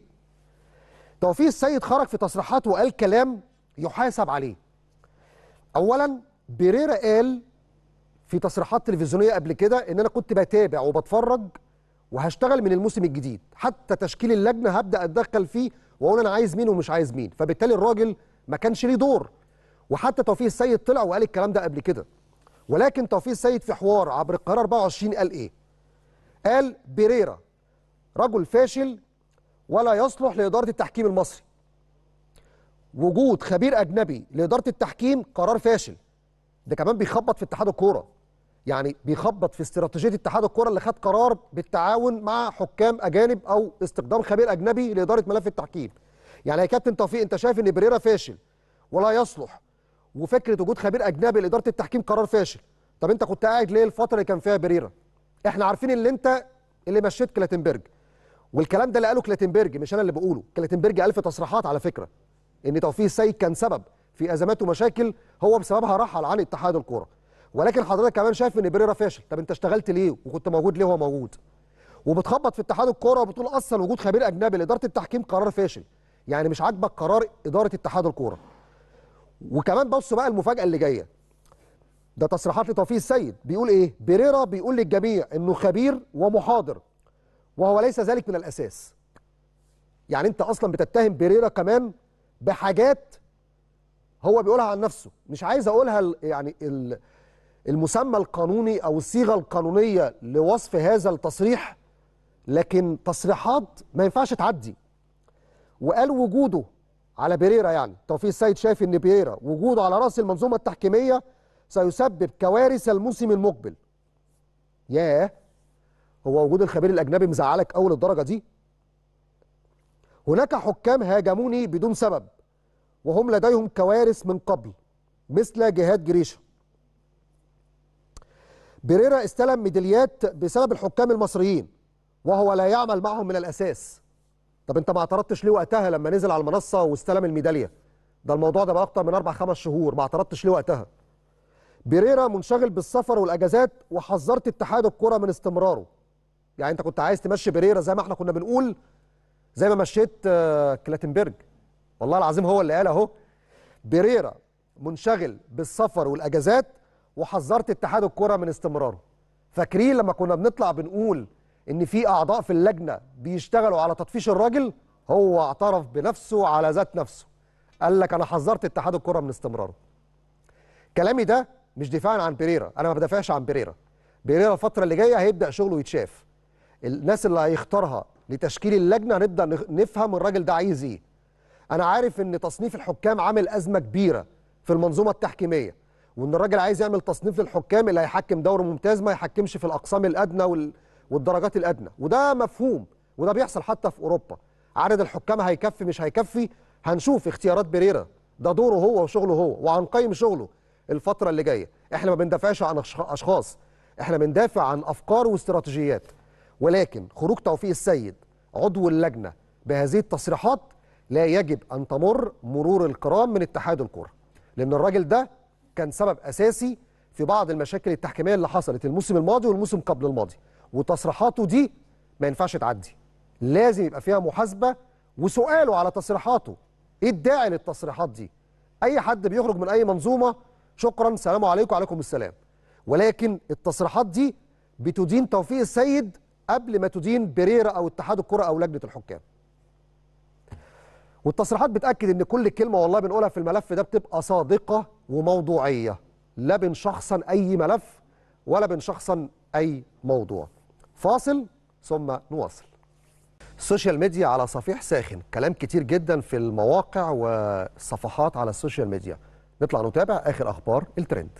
توفيق السيد خرج في تصريحات وقال كلام يحاسب عليه اولا بيريرا قال في تصريحات تلفزيونيه قبل كده ان انا كنت بتابع وبتفرج وهشتغل من الموسم الجديد حتى تشكيل اللجنه هبدا اتدخل فيه واقول انا عايز مين ومش عايز مين فبالتالي الراجل ما كانش ليه دور وحتى توفيق السيد طلع وقال الكلام ده قبل كده ولكن توفيق السيد في حوار عبر القرار 24 قال ايه قال بيريرا رجل فاشل ولا يصلح لاداره التحكيم المصري وجود خبير اجنبي لاداره التحكيم قرار فاشل ده كمان بيخبط في اتحاد الكوره يعني بيخبط في استراتيجيه اتحاد الكره اللي خد قرار بالتعاون مع حكام اجانب او استخدام خبير اجنبي لاداره ملف التحكيم يعني يا كابتن توفيق انت شايف ان بريرا فاشل ولا يصلح وفكره وجود خبير اجنبي لاداره التحكيم قرار فاشل طب انت كنت قاعد ليه الفتره اللي كان فيها بريرا احنا عارفين اللي انت اللي مشيت كلاتنبرج والكلام ده اللي قاله كلاتنبرج مش انا اللي بقوله كلاتنبرج الف تصريحات على فكره ان توفيق السيد كان سبب في ازمات ومشاكل هو بسببها رحل عن اتحاد الكوره ولكن حضرتك كمان شايف ان بريرا فاشل طب انت اشتغلت ليه وكنت موجود ليه وهو موجود وبتخبط في اتحاد الكوره وبتقول اصلا وجود خبير اجنبي لاداره التحكيم قرار فاشل يعني مش عاجبك قرار اداره اتحاد الكوره وكمان بص بقى المفاجاه اللي جايه ده تصريحات لتوفيق السيد بيقول ايه بريرا بيقول للجميع انه خبير ومحاضر وهو ليس ذلك من الاساس يعني انت اصلا بتتهم بريرا كمان بحاجات هو بيقولها عن نفسه مش عايز اقولها يعني ال المسمى القانوني أو الصيغة القانونية لوصف هذا التصريح لكن تصريحات ما ينفعش تعدي وقال وجوده على بيريرا يعني توفيق السيد شايف ان بيريرا وجوده على راس المنظومه التحكيميه سيسبب كوارث الموسم المقبل ياه هو وجود الخبير الاجنبي مزعلك اول الدرجه دي هناك حكام هاجموني بدون سبب وهم لديهم كوارث من قبل مثل جهاد جريشه بيريرا استلم ميداليات بسبب الحكام المصريين وهو لا يعمل معهم من الأساس طب أنت ما اعترضتش ليه وقتها لما نزل على المنصة واستلم الميدالية ده الموضوع ده بقى أكتر من أربع خمس شهور ما اعترضتش ليه وقتها بيريرا منشغل بالسفر والأجازات وحذرت اتحاد الكرة من استمراره يعني أنت كنت عايز تمشي بيريرا زي ما احنا كنا بنقول زي ما مشيت آه، كلاتنبرج والله العظيم هو اللي قال اهو بيريرا منشغل بالسفر والاجازات وحذرت اتحاد الكره من استمراره فاكرين لما كنا بنطلع بنقول ان في اعضاء في اللجنه بيشتغلوا على تطفيش الراجل هو اعترف بنفسه على ذات نفسه قال لك انا حذرت اتحاد الكره من استمراره كلامي ده مش دفاعا عن بيريرا انا ما بدافعش عن بيريرا بيريرا الفتره اللي جايه هيبدا شغله يتشاف الناس اللي هيختارها لتشكيل اللجنه هنبدا نفهم الراجل ده عايز ايه انا عارف ان تصنيف الحكام عامل ازمه كبيره في المنظومه التحكيميه وان الراجل عايز يعمل تصنيف للحكام اللي هيحكم دوري ممتاز ما يحكمش في الاقسام الادنى وال... والدرجات الادنى وده مفهوم وده بيحصل حتى في اوروبا عدد الحكام هيكفي مش هيكفي هنشوف اختيارات بريرا ده دوره هو وشغله هو وهنقيم شغله الفتره اللي جايه احنا ما بندافعش عن اشخاص احنا بندافع عن افكار واستراتيجيات ولكن خروج توفيق السيد عضو اللجنه بهذه التصريحات لا يجب ان تمر مرور الكرام من اتحاد الكره لان الراجل ده كان سبب اساسي في بعض المشاكل التحكيميه اللي حصلت الموسم الماضي والموسم قبل الماضي وتصريحاته دي ما ينفعش تعدي لازم يبقى فيها محاسبه وسؤاله على تصريحاته ايه الداعي للتصريحات دي اي حد بيخرج من اي منظومه شكرا سلام عليكم وعليكم السلام ولكن التصريحات دي بتدين توفيق السيد قبل ما تدين بريرة او اتحاد الكره او لجنه الحكام والتصريحات بتاكد ان كل كلمه والله بنقولها في الملف ده بتبقى صادقه وموضوعيه لا بنشخصن اي ملف ولا بنشخصن اي موضوع فاصل ثم نواصل السوشيال ميديا على صفيح ساخن كلام كتير جدا في المواقع والصفحات على السوشيال ميديا نطلع نتابع اخر اخبار الترند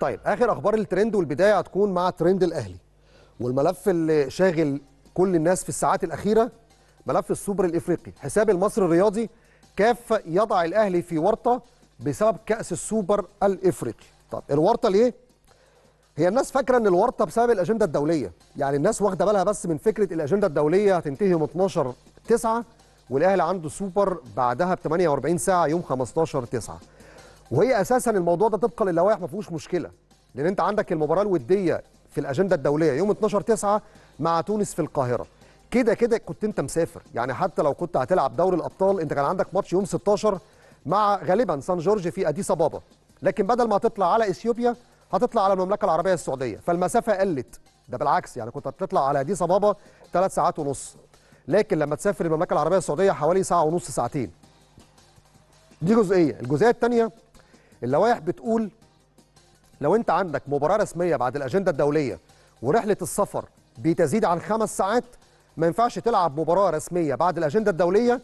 طيب اخر اخبار الترند والبدايه هتكون مع ترند الاهلي والملف اللي شاغل كل الناس في الساعات الاخيره ملف السوبر الافريقي حساب المصري الرياضي كاف يضع الاهلي في ورطه بسبب كاس السوبر الافريقي طب الورطه ليه هي الناس فاكره ان الورطه بسبب الاجنده الدوليه يعني الناس واخده بالها بس من فكره الاجنده الدوليه هتنتهي يوم 12 9 والاهلي عنده سوبر بعدها ب 48 ساعه يوم 15 9 وهي اساسا الموضوع ده طبقا للوائح ما فيهوش مشكله لان انت عندك المباراه الوديه في الاجنده الدوليه يوم 12 9 مع تونس في القاهره كده كده كنت انت مسافر يعني حتى لو كنت هتلعب دوري الابطال انت كان عندك ماتش يوم 16 مع غالبا سان جورج في اديس ابابا لكن بدل ما تطلع على اثيوبيا هتطلع على المملكه العربيه السعوديه فالمسافه قلت ده بالعكس يعني كنت هتطلع على اديس ابابا ثلاث ساعات ونص لكن لما تسافر المملكه العربيه السعوديه حوالي ساعه ونص ساعتين دي جزئيه الجزئيه الثانيه اللوائح بتقول لو انت عندك مباراه رسميه بعد الاجنده الدوليه ورحله السفر بتزيد عن خمس ساعات ما ينفعش تلعب مباراه رسميه بعد الاجنده الدوليه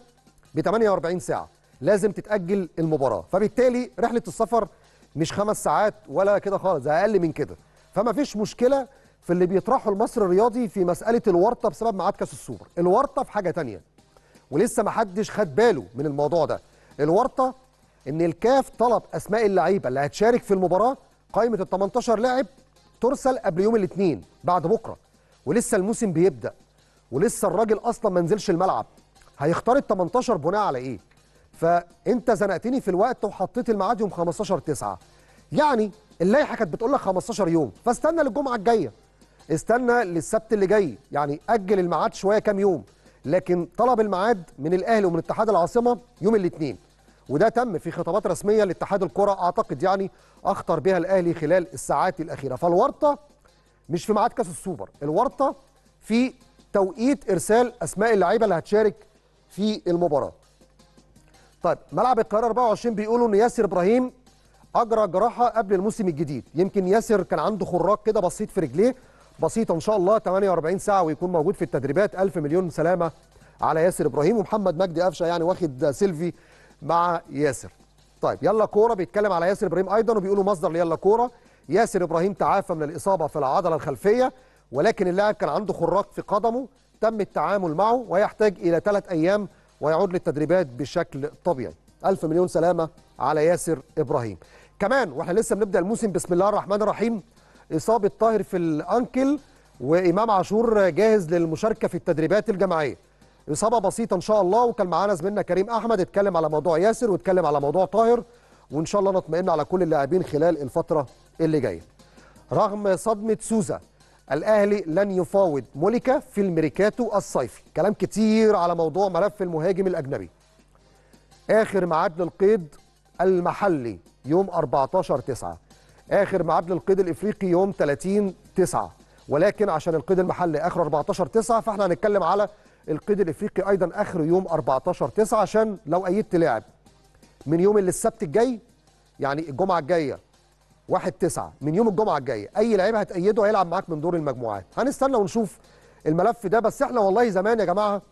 ب 48 ساعه لازم تتاجل المباراه فبالتالي رحله السفر مش خمس ساعات ولا كده خالص اقل من كده فما فيش مشكله في اللي بيطرحه المصري الرياضي في مساله الورطه بسبب ميعاد كاس السوبر الورطه في حاجه تانية ولسه ما حدش خد باله من الموضوع ده الورطه ان الكاف طلب اسماء اللعيبه اللي هتشارك في المباراه قائمه ال 18 لاعب ترسل قبل يوم الاثنين بعد بكره ولسه الموسم بيبدا ولسه الراجل اصلا ما نزلش الملعب هيختار ال 18 بناء على ايه؟ فانت زنقتني في الوقت وحطيت الميعاد يوم 15 9 يعني اللائحه كانت بتقول لك 15 يوم فاستنى للجمعه الجايه استنى للسبت اللي جاي يعني اجل الميعاد شويه كام يوم لكن طلب الميعاد من الاهلي ومن اتحاد العاصمه يوم الاثنين وده تم في خطابات رسميه لاتحاد الكره اعتقد يعني اخطر بها الاهلي خلال الساعات الاخيره فالورطه مش في ميعاد كاس السوبر الورطه في توقيت ارسال اسماء اللعيبه اللي هتشارك في المباراه. طيب ملعب القاهره 24 بيقولوا ان ياسر ابراهيم اجرى جراحه قبل الموسم الجديد، يمكن ياسر كان عنده خراج كده بسيط في رجليه بسيطه ان شاء الله 48 ساعه ويكون موجود في التدريبات الف مليون سلامه على ياسر ابراهيم ومحمد مجدي قفشه يعني واخد سيلفي مع ياسر. طيب يلا كوره بيتكلم على ياسر ابراهيم ايضا وبيقولوا مصدر ليلا كوره ياسر ابراهيم تعافى من الاصابه في العضله الخلفيه ولكن اللاعب كان عنده خراط في قدمه تم التعامل معه ويحتاج الى ثلاث ايام ويعود للتدريبات بشكل طبيعي ألف مليون سلامة على ياسر إبراهيم كمان وإحنا لسه بنبدأ الموسم بسم الله الرحمن الرحيم إصابة طاهر في الأنكل وإمام عاشور جاهز للمشاركة في التدريبات الجماعية إصابة بسيطة إن شاء الله وكان معانا زميلنا كريم أحمد اتكلم على موضوع ياسر واتكلم على موضوع طاهر وإن شاء الله نطمئن على كل اللاعبين خلال الفترة اللي جاية رغم صدمة سوزا الاهلي لن يفاوض مولكا في الميركاتو الصيفي كلام كتير على موضوع ملف المهاجم الاجنبي اخر ميعاد للقيد المحلي يوم 14 9 اخر ميعاد للقيد الافريقي يوم 30 9 ولكن عشان القيد المحلي اخر 14 9 فاحنا هنتكلم على القيد الافريقي ايضا اخر يوم 14 9 عشان لو ايدت لاعب من يوم اللي السبت الجاي يعني الجمعه الجايه 1 9 من يوم الجمعه الجايه اي لعيب هتأيده هيلعب معاك من دور المجموعات هنستنى ونشوف الملف ده بس احنا والله زمان يا جماعه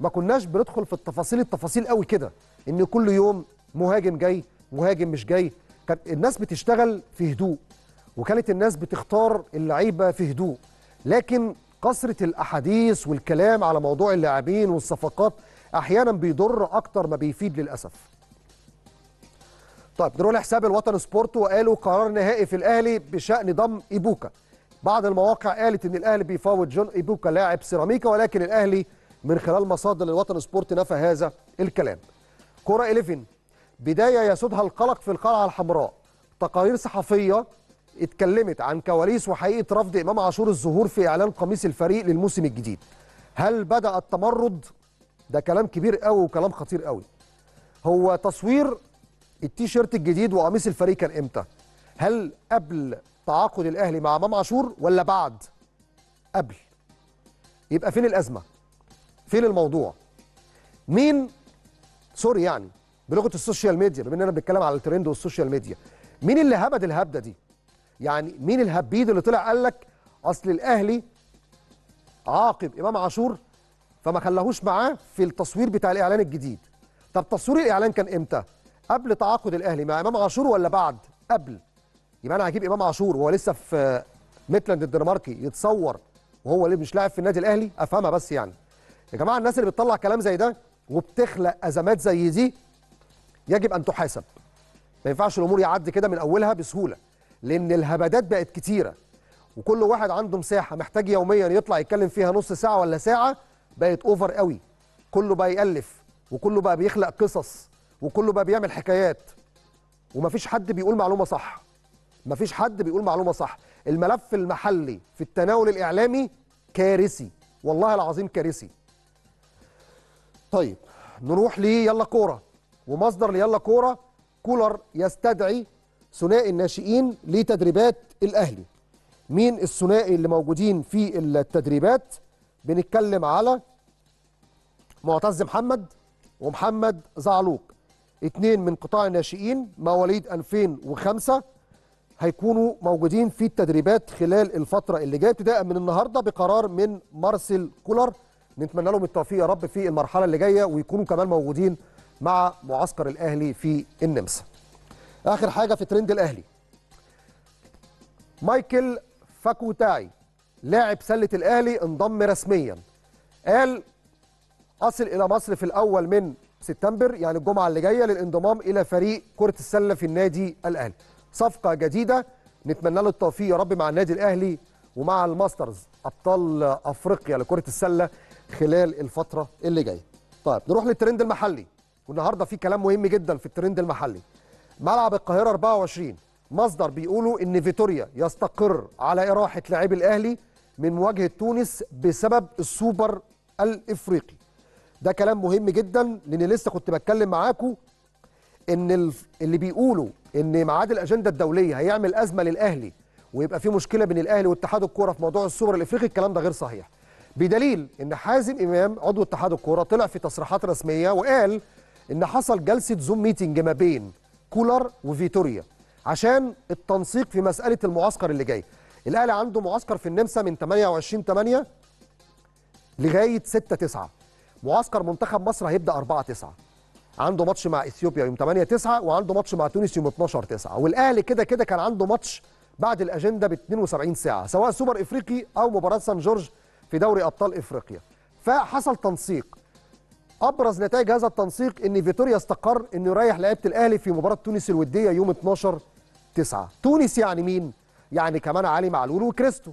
ما كناش بندخل في التفاصيل التفاصيل قوي كده ان كل يوم مهاجم جاي مهاجم مش جاي كانت الناس بتشتغل في هدوء وكانت الناس بتختار اللعيبه في هدوء لكن كثره الاحاديث والكلام على موضوع اللاعبين والصفقات احيانا بيضر اكتر ما بيفيد للاسف طيب نروح لحساب الوطن سبورت وقالوا قرار نهائي في الاهلي بشان ضم ايبوكا بعض المواقع قالت ان الاهلي بيفاوض جون ايبوكا لاعب سيراميكا ولكن الاهلي من خلال مصادر الوطن سبورت نفى هذا الكلام كرة 11 بدايه يسودها القلق في القلعه الحمراء تقارير صحفيه اتكلمت عن كواليس وحقيقه رفض امام عاشور الظهور في اعلان قميص الفريق للموسم الجديد هل بدا التمرد ده كلام كبير قوي وكلام خطير قوي هو تصوير التيشيرت الجديد وقميص الفريق كان امتى؟ هل قبل تعاقد الاهلي مع امام عاشور ولا بعد؟ قبل يبقى فين الازمه؟ فين الموضوع؟ مين سوري يعني بلغه السوشيال ميديا بما اننا بنتكلم على الترند والسوشيال ميديا مين اللي هبد الهبده دي؟ يعني مين الهبيد اللي طلع قال لك اصل الاهلي عاقب امام عاشور فما خلاهوش معاه في التصوير بتاع الاعلان الجديد طب تصوير الاعلان كان امتى؟ قبل تعاقد الاهلي مع امام عاشور ولا بعد قبل يبقى انا هجيب امام عاشور وهو لسه في ميتلاند الدنماركي يتصور وهو ليه مش لاعب في النادي الاهلي افهمها بس يعني يا جماعه الناس اللي بتطلع كلام زي ده وبتخلق ازمات زي دي يجب ان تحاسب ما ينفعش الامور يعدي كده من اولها بسهوله لان الهبدات بقت كتيره وكل واحد عنده مساحه محتاج يوميا يطلع يتكلم فيها نص ساعه ولا ساعه بقت اوفر قوي كله بقى يالف وكله بقى بيخلق قصص وكله بقى بيعمل حكايات ومفيش حد بيقول معلومه صح مفيش حد بيقول معلومه صح الملف المحلي في التناول الاعلامي كارثي والله العظيم كارثي طيب نروح لي يلا كوره ومصدر ليلا كوره كولر يستدعي ثنائي الناشئين لتدريبات الاهلي مين الثنائي اللي موجودين في التدريبات بنتكلم على معتز محمد ومحمد زعلوق اثنين من قطاع الناشئين مواليد 2005 هيكونوا موجودين في التدريبات خلال الفترة اللي جاية ابتداء من النهاردة بقرار من مارسيل كولر نتمنى لهم التوفيق يا رب في المرحلة اللي جاية ويكونوا كمان موجودين مع معسكر الأهلي في النمسا آخر حاجة في ترند الأهلي مايكل فاكوتاي لاعب سلة الأهلي انضم رسميا قال أصل إلى مصر في الأول من سبتمبر يعني الجمعه اللي جايه للانضمام الى فريق كره السله في النادي الاهلي صفقه جديده نتمنى له التوفيق يا رب مع النادي الاهلي ومع الماسترز ابطال افريقيا لكره السله خلال الفتره اللي جايه طيب نروح للترند المحلي والنهارده في كلام مهم جدا في الترند المحلي ملعب القاهره 24 مصدر بيقولوا ان فيتوريا يستقر على اراحه لاعبي الاهلي من مواجهه تونس بسبب السوبر الافريقي ده كلام مهم جدا لان لسه كنت بتكلم معاكم ان اللي بيقولوا ان ميعاد الاجنده الدوليه هيعمل ازمه للاهلي ويبقى في مشكله بين الاهلي واتحاد الكوره في موضوع السوبر الافريقي الكلام ده غير صحيح بدليل ان حازم امام عضو اتحاد الكوره طلع في تصريحات رسميه وقال ان حصل جلسه زوم ميتنج ما بين كولر وفيتوريا عشان التنسيق في مساله المعسكر اللي جاي الاهلي عنده معسكر في النمسا من 28 8 لغايه 6 9 معسكر منتخب مصر هيبدا 4 9 عنده ماتش مع اثيوبيا يوم 8 9 وعنده ماتش مع تونس يوم 12 9 والاهلي كده كده كان عنده ماتش بعد الاجنده ب 72 ساعه سواء سوبر افريقي او مباراه سان جورج في دوري ابطال افريقيا فحصل تنسيق ابرز نتائج هذا التنسيق ان فيتوريا استقر انه يريح لعيبه الاهلي في مباراه تونس الوديه يوم 12 9 تونس يعني مين يعني كمان علي معلول وكريستو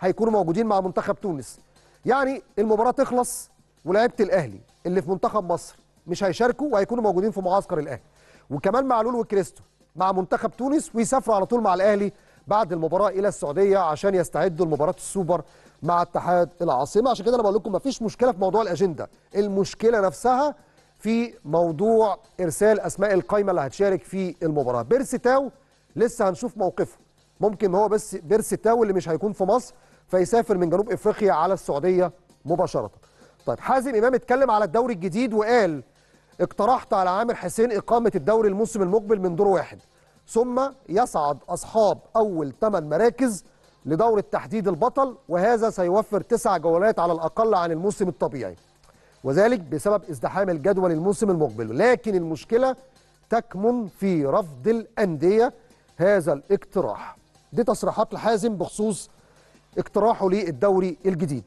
هيكونوا موجودين مع منتخب تونس يعني المباراه تخلص ولاعيبه الاهلي اللي في منتخب مصر مش هيشاركوا وهيكونوا موجودين في معسكر الاهلي وكمان معلول وكريستو مع منتخب تونس ويسافروا على طول مع الاهلي بعد المباراه الى السعوديه عشان يستعدوا لمباراه السوبر مع اتحاد العاصمه عشان كده انا بقول لكم مفيش مشكله في موضوع الاجنده المشكله نفسها في موضوع ارسال اسماء القايمه اللي هتشارك في المباراه بيرسي تاو لسه هنشوف موقفه ممكن هو بس بيرسي تاو اللي مش هيكون في مصر فيسافر من جنوب افريقيا على السعوديه مباشره طيب حازم امام اتكلم على الدوري الجديد وقال اقترحت على عامر حسين اقامه الدوري الموسم المقبل من دور واحد ثم يصعد اصحاب اول ثمان مراكز لدورة تحديد البطل وهذا سيوفر تسع جولات على الأقل عن الموسم الطبيعي وذلك بسبب ازدحام الجدول الموسم المقبل لكن المشكلة تكمن في رفض الأندية هذا الاقتراح دي تصريحات لحازم بخصوص اقتراحه للدوري الجديد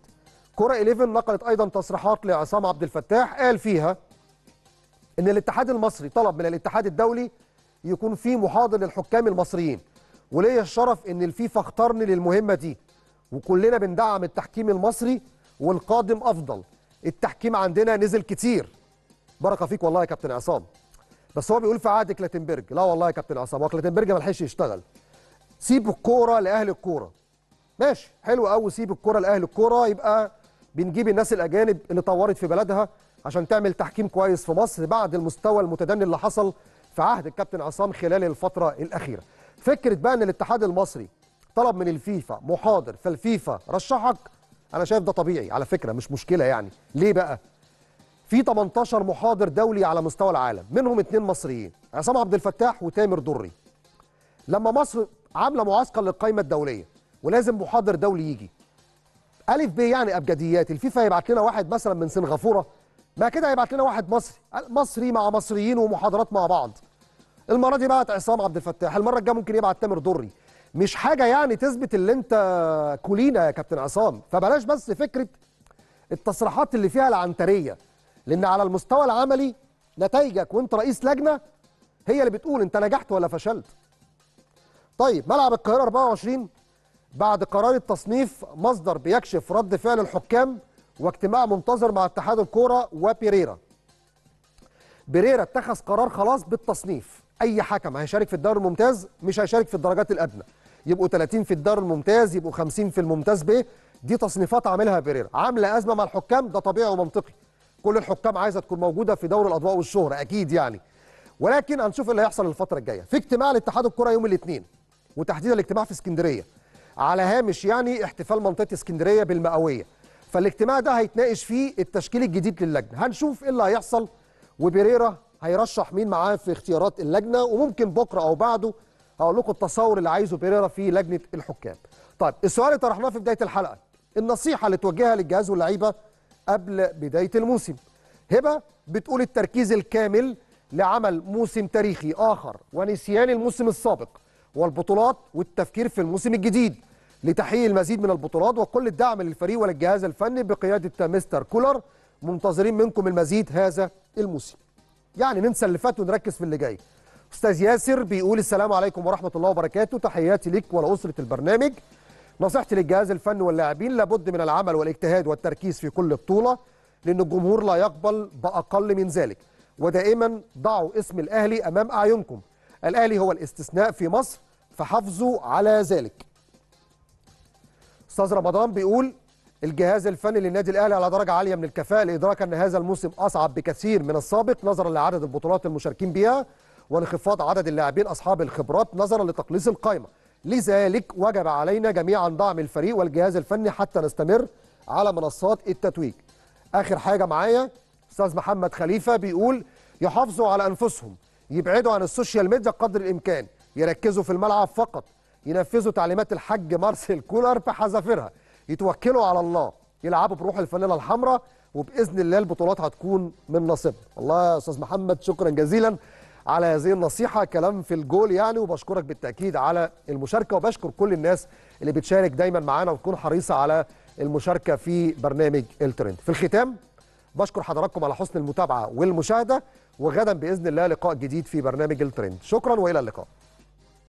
كرة 11 نقلت أيضا تصريحات لعصام عبد الفتاح قال فيها إن الاتحاد المصري طلب من الاتحاد الدولي يكون في محاضر للحكام المصريين وليا الشرف إن الفيفا اختارني للمهمة دي وكلنا بندعم التحكيم المصري والقادم أفضل التحكيم عندنا نزل كتير بركة فيك والله يا كابتن عصام بس هو بيقول في عهد كلاتنبرج لا والله يا كابتن عصام هو كلاتنبرج ما لحقش يشتغل سيب الكوره لاهل الكوره ماشي حلو قوي سيب الكوره لاهل الكوره يبقى بنجيب الناس الاجانب اللي طورت في بلدها عشان تعمل تحكيم كويس في مصر بعد المستوى المتدني اللي حصل في عهد الكابتن عصام خلال الفتره الاخيره فكره بقى ان الاتحاد المصري طلب من الفيفا محاضر فالفيفا رشحك انا شايف ده طبيعي على فكره مش مشكله يعني ليه بقى في 18 محاضر دولي على مستوى العالم منهم اثنين مصريين عصام عبد الفتاح وتامر دري لما مصر عامله معسكر للقائمه الدوليه ولازم محاضر دولي يجي الف ب يعني ابجديات الفيفا هيبعت لنا واحد مثلا من سنغافوره ما كده هيبعت لنا واحد مصري مصري مع مصريين ومحاضرات مع بعض المره دي بعت عصام عبد الفتاح المره الجايه ممكن يبعت تامر دري مش حاجه يعني تثبت اللي انت كولينا يا كابتن عصام فبلاش بس فكره التصريحات اللي فيها العنتريه لان على المستوى العملي نتائجك وانت رئيس لجنه هي اللي بتقول انت نجحت ولا فشلت طيب ملعب القاهره 24 بعد قرار التصنيف مصدر بيكشف رد فعل الحكام واجتماع منتظر مع اتحاد الكوره وبيريرا بيريرا اتخذ قرار خلاص بالتصنيف اي حكم هيشارك في الدوري الممتاز مش هيشارك في الدرجات الادنى يبقوا 30 في الدوري الممتاز يبقوا 50 في الممتاز ب دي تصنيفات عاملها بيريرا عامله ازمه مع الحكام ده طبيعي ومنطقي كل الحكام عايزه تكون موجوده في دور الاضواء والشهره اكيد يعني ولكن هنشوف اللي هيحصل الفتره الجايه في اجتماع لاتحاد الكره يوم الاثنين وتحديدا الاجتماع في اسكندريه على هامش يعني احتفال منطقه اسكندريه بالمئويه فالاجتماع ده هيتناقش فيه التشكيل الجديد للجنه هنشوف ايه اللي هيحصل وبريرا هيرشح مين معاه في اختيارات اللجنه وممكن بكره او بعده هقول لكم التصور اللي عايزه بيريرا في لجنه الحكام طيب السؤال اللي طرحناه في بدايه الحلقه النصيحه اللي توجهها للجهاز واللعيبه قبل بدايه الموسم هبه بتقول التركيز الكامل لعمل موسم تاريخي اخر ونسيان الموسم السابق والبطولات والتفكير في الموسم الجديد لتحقيق المزيد من البطولات وكل الدعم للفريق وللجهاز الفني بقيادة مستر كولر منتظرين منكم المزيد هذا الموسم يعني ننسى اللي فات ونركز في اللي جاي استاذ ياسر بيقول السلام عليكم ورحمه الله وبركاته تحياتي لك ولاسره البرنامج نصيحتي للجهاز الفني واللاعبين لابد من العمل والاجتهاد والتركيز في كل بطوله لان الجمهور لا يقبل باقل من ذلك ودائما ضعوا اسم الاهلي امام اعينكم الاهلي هو الاستثناء في مصر فحافظوا على ذلك استاذ رمضان بيقول الجهاز الفني للنادي الاهلي على درجه عاليه من الكفاءه لادراك ان هذا الموسم اصعب بكثير من السابق نظرا لعدد البطولات المشاركين بها وانخفاض عدد اللاعبين اصحاب الخبرات نظرا لتقليص القائمه لذلك وجب علينا جميعا دعم الفريق والجهاز الفني حتى نستمر على منصات التتويج اخر حاجه معايا استاذ محمد خليفه بيقول يحافظوا على انفسهم يبعدوا عن السوشيال ميديا قدر الامكان يركزوا في الملعب فقط ينفذوا تعليمات الحاج مارسيل كولر بحذافيرها يتوكلوا على الله يلعبوا بروح الفانيلا الحمراء وباذن الله البطولات هتكون من نصيبنا والله يا استاذ محمد شكرا جزيلا على هذه النصيحه كلام في الجول يعني وبشكرك بالتاكيد على المشاركه وبشكر كل الناس اللي بتشارك دايما معانا وتكون حريصه على المشاركه في برنامج الترند في الختام بشكر حضراتكم على حسن المتابعه والمشاهده وغدا باذن الله لقاء جديد في برنامج الترند شكرا والى اللقاء